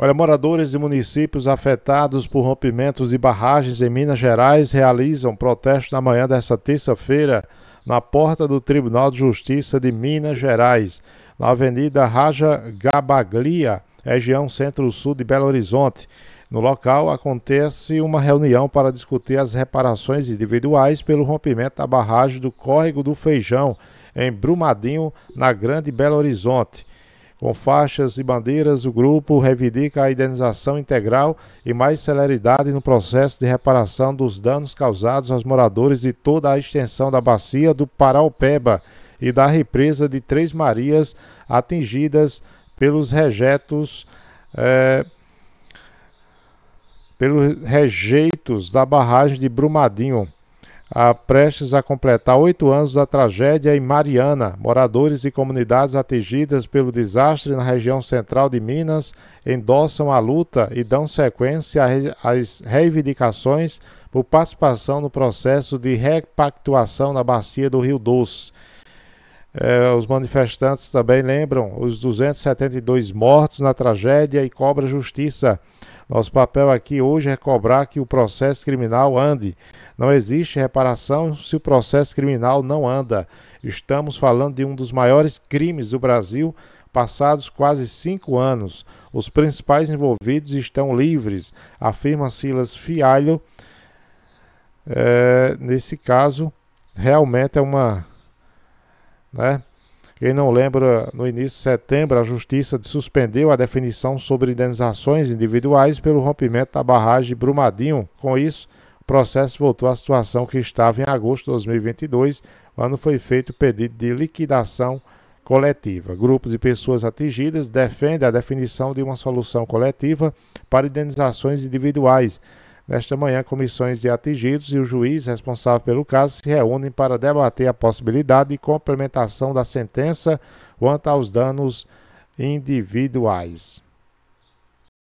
Olha, moradores de municípios afetados por rompimentos de barragens em Minas Gerais realizam protesto na manhã desta terça-feira na porta do Tribunal de Justiça de Minas Gerais, na Avenida Raja Gabaglia, região centro-sul de Belo Horizonte. No local acontece uma reunião para discutir as reparações individuais pelo rompimento da barragem do Córrego do Feijão, em Brumadinho, na Grande Belo Horizonte. Com faixas e bandeiras, o grupo reivindica a indenização integral e mais celeridade no processo de reparação dos danos causados aos moradores de toda a extensão da bacia do Paraupeba e da represa de Três Marias atingidas pelos rejeitos. É, pelos rejeitos da barragem de Brumadinho há ah, prestes a completar oito anos da tragédia em Mariana. Moradores e comunidades atingidas pelo desastre na região central de Minas endossam a luta e dão sequência às reivindicações por participação no processo de repactuação na bacia do Rio Doce. É, os manifestantes também lembram os 272 mortos na tragédia e cobra justiça. Nosso papel aqui hoje é cobrar que o processo criminal ande. Não existe reparação se o processo criminal não anda. Estamos falando de um dos maiores crimes do Brasil. Passados quase cinco anos, os principais envolvidos estão livres, afirma Silas Fialho. É, nesse caso, realmente é uma. Né, quem não lembra, no início de setembro, a Justiça suspendeu a definição sobre indenizações individuais pelo rompimento da barragem Brumadinho. Com isso, o processo voltou à situação que estava em agosto de 2022, quando foi feito o pedido de liquidação coletiva. Grupos de pessoas atingidas defendem a definição de uma solução coletiva para indenizações individuais Nesta manhã, comissões de atingidos e o juiz responsável pelo caso se reúnem para debater a possibilidade de complementação da sentença quanto aos danos individuais.